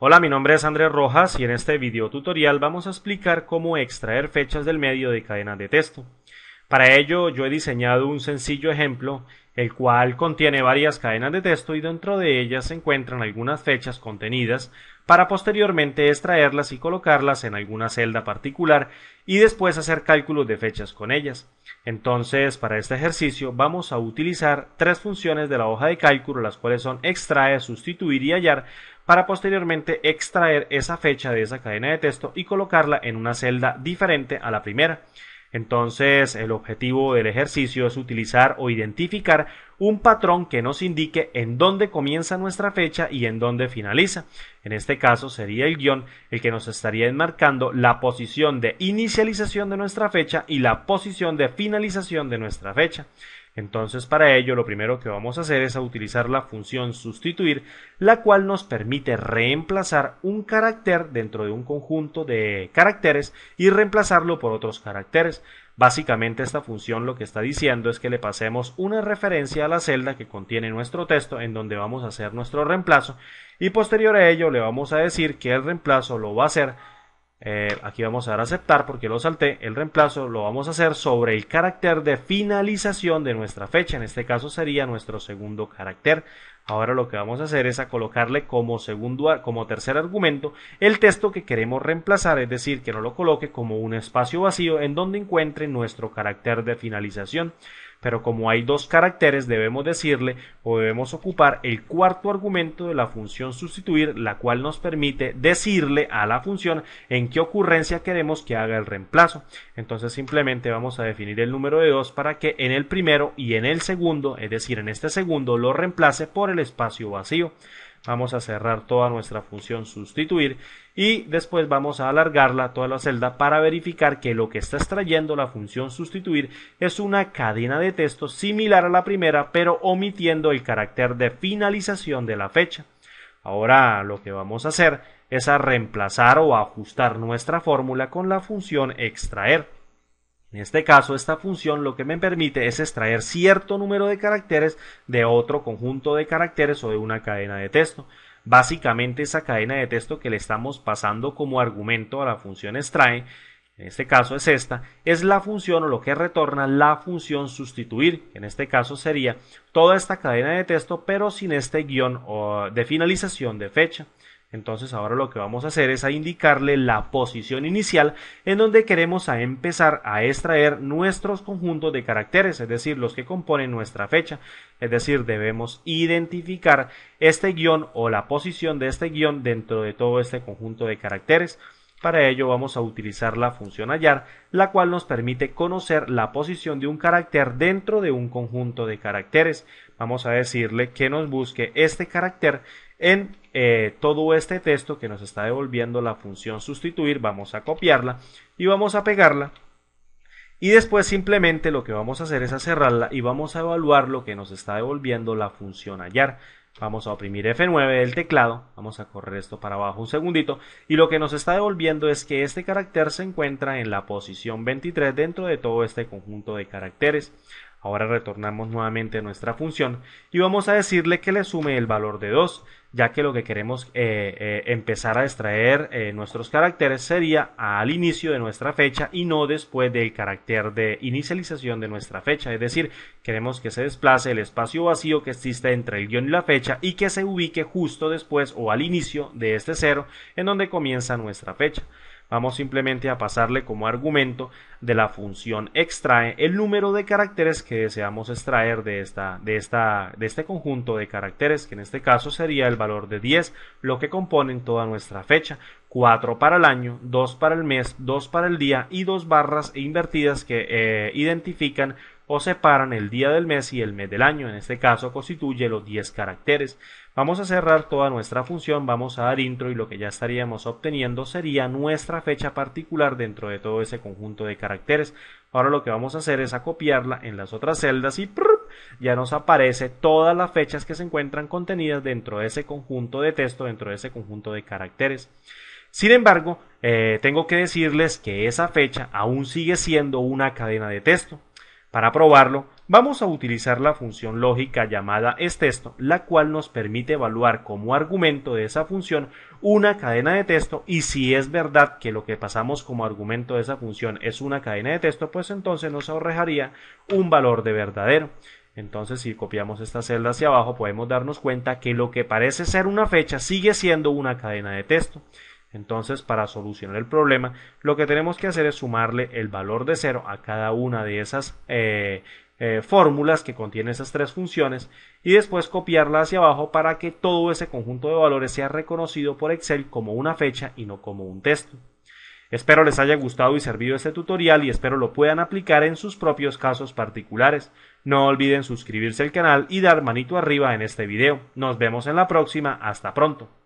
Hola, mi nombre es Andrés Rojas y en este video tutorial vamos a explicar cómo extraer fechas del medio de cadena de texto. Para ello yo he diseñado un sencillo ejemplo el cual contiene varias cadenas de texto y dentro de ellas se encuentran algunas fechas contenidas para posteriormente extraerlas y colocarlas en alguna celda particular y después hacer cálculos de fechas con ellas. Entonces, para este ejercicio vamos a utilizar tres funciones de la hoja de cálculo, las cuales son extraer, sustituir y hallar, para posteriormente extraer esa fecha de esa cadena de texto y colocarla en una celda diferente a la primera. Entonces, el objetivo del ejercicio es utilizar o identificar un patrón que nos indique en dónde comienza nuestra fecha y en dónde finaliza. En este caso sería el guión el que nos estaría enmarcando la posición de inicialización de nuestra fecha y la posición de finalización de nuestra fecha. Entonces para ello lo primero que vamos a hacer es a utilizar la función sustituir, la cual nos permite reemplazar un carácter dentro de un conjunto de caracteres y reemplazarlo por otros caracteres. Básicamente esta función lo que está diciendo es que le pasemos una referencia a la celda que contiene nuestro texto en donde vamos a hacer nuestro reemplazo y posterior a ello le vamos a decir que el reemplazo lo va a hacer eh, aquí vamos a dar aceptar porque lo salté. El reemplazo lo vamos a hacer sobre el carácter de finalización de nuestra fecha. En este caso sería nuestro segundo carácter. Ahora lo que vamos a hacer es a colocarle como, segundo, como tercer argumento el texto que queremos reemplazar, es decir, que no lo coloque como un espacio vacío en donde encuentre nuestro carácter de finalización pero como hay dos caracteres debemos decirle o debemos ocupar el cuarto argumento de la función sustituir, la cual nos permite decirle a la función en qué ocurrencia queremos que haga el reemplazo. Entonces simplemente vamos a definir el número de dos para que en el primero y en el segundo, es decir, en este segundo, lo reemplace por el espacio vacío vamos a cerrar toda nuestra función sustituir y después vamos a alargarla toda la celda para verificar que lo que está extrayendo la función sustituir es una cadena de texto similar a la primera pero omitiendo el carácter de finalización de la fecha. Ahora lo que vamos a hacer es a reemplazar o ajustar nuestra fórmula con la función extraer. En este caso, esta función lo que me permite es extraer cierto número de caracteres de otro conjunto de caracteres o de una cadena de texto. Básicamente esa cadena de texto que le estamos pasando como argumento a la función extrae, en este caso es esta, es la función o lo que retorna la función sustituir, que en este caso sería toda esta cadena de texto pero sin este guión de finalización de fecha. Entonces ahora lo que vamos a hacer es a indicarle la posición inicial en donde queremos empezar a extraer nuestros conjuntos de caracteres, es decir, los que componen nuestra fecha. Es decir, debemos identificar este guión o la posición de este guión dentro de todo este conjunto de caracteres. Para ello vamos a utilizar la función hallar, la cual nos permite conocer la posición de un carácter dentro de un conjunto de caracteres. Vamos a decirle que nos busque este carácter en eh, todo este texto que nos está devolviendo la función sustituir, vamos a copiarla y vamos a pegarla. Y después simplemente lo que vamos a hacer es a cerrarla y vamos a evaluar lo que nos está devolviendo la función hallar. Vamos a oprimir F9 del teclado, vamos a correr esto para abajo un segundito y lo que nos está devolviendo es que este carácter se encuentra en la posición 23 dentro de todo este conjunto de caracteres. Ahora retornamos nuevamente a nuestra función y vamos a decirle que le sume el valor de 2 ya que lo que queremos eh, eh, empezar a extraer eh, nuestros caracteres sería al inicio de nuestra fecha y no después del carácter de inicialización de nuestra fecha, es decir, queremos que se desplace el espacio vacío que existe entre el guión y la fecha y que se ubique justo después o al inicio de este cero en donde comienza nuestra fecha. Vamos simplemente a pasarle como argumento de la función extrae el número de caracteres que deseamos extraer de, esta, de, esta, de este conjunto de caracteres, que en este caso sería el valor de 10, lo que componen toda nuestra fecha, 4 para el año, 2 para el mes, 2 para el día y dos barras e invertidas que eh, identifican o separan el día del mes y el mes del año. En este caso constituye los 10 caracteres. Vamos a cerrar toda nuestra función, vamos a dar intro y lo que ya estaríamos obteniendo sería nuestra fecha particular dentro de todo ese conjunto de caracteres. Ahora lo que vamos a hacer es a copiarla en las otras celdas y ya nos aparece todas las fechas que se encuentran contenidas dentro de ese conjunto de texto, dentro de ese conjunto de caracteres. Sin embargo, eh, tengo que decirles que esa fecha aún sigue siendo una cadena de texto. Para probarlo, vamos a utilizar la función lógica llamada texto, la cual nos permite evaluar como argumento de esa función una cadena de texto y si es verdad que lo que pasamos como argumento de esa función es una cadena de texto, pues entonces nos ahorraría un valor de verdadero. Entonces si copiamos esta celda hacia abajo podemos darnos cuenta que lo que parece ser una fecha sigue siendo una cadena de texto. Entonces, para solucionar el problema, lo que tenemos que hacer es sumarle el valor de cero a cada una de esas eh, eh, fórmulas que contiene esas tres funciones y después copiarla hacia abajo para que todo ese conjunto de valores sea reconocido por Excel como una fecha y no como un texto. Espero les haya gustado y servido este tutorial y espero lo puedan aplicar en sus propios casos particulares. No olviden suscribirse al canal y dar manito arriba en este video. Nos vemos en la próxima. Hasta pronto.